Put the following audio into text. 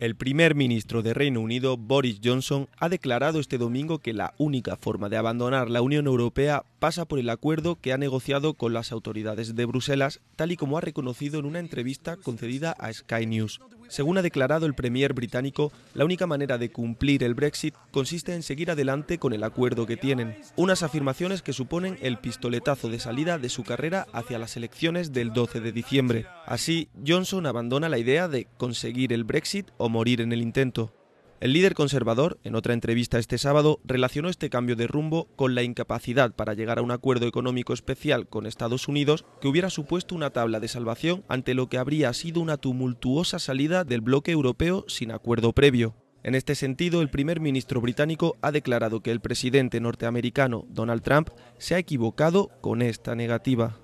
El primer ministro de Reino Unido, Boris Johnson, ha declarado este domingo que la única forma de abandonar la Unión Europea pasa por el acuerdo que ha negociado con las autoridades de Bruselas, tal y como ha reconocido en una entrevista concedida a Sky News. Según ha declarado el Premier británico, la única manera de cumplir el Brexit consiste en seguir adelante con el acuerdo que tienen, unas afirmaciones que suponen el pistoletazo de salida de su carrera hacia las elecciones del 12 de diciembre. Así, Johnson abandona la idea de conseguir el Brexit o morir en el intento. El líder conservador, en otra entrevista este sábado, relacionó este cambio de rumbo con la incapacidad para llegar a un acuerdo económico especial con Estados Unidos que hubiera supuesto una tabla de salvación ante lo que habría sido una tumultuosa salida del bloque europeo sin acuerdo previo. En este sentido, el primer ministro británico ha declarado que el presidente norteamericano Donald Trump se ha equivocado con esta negativa.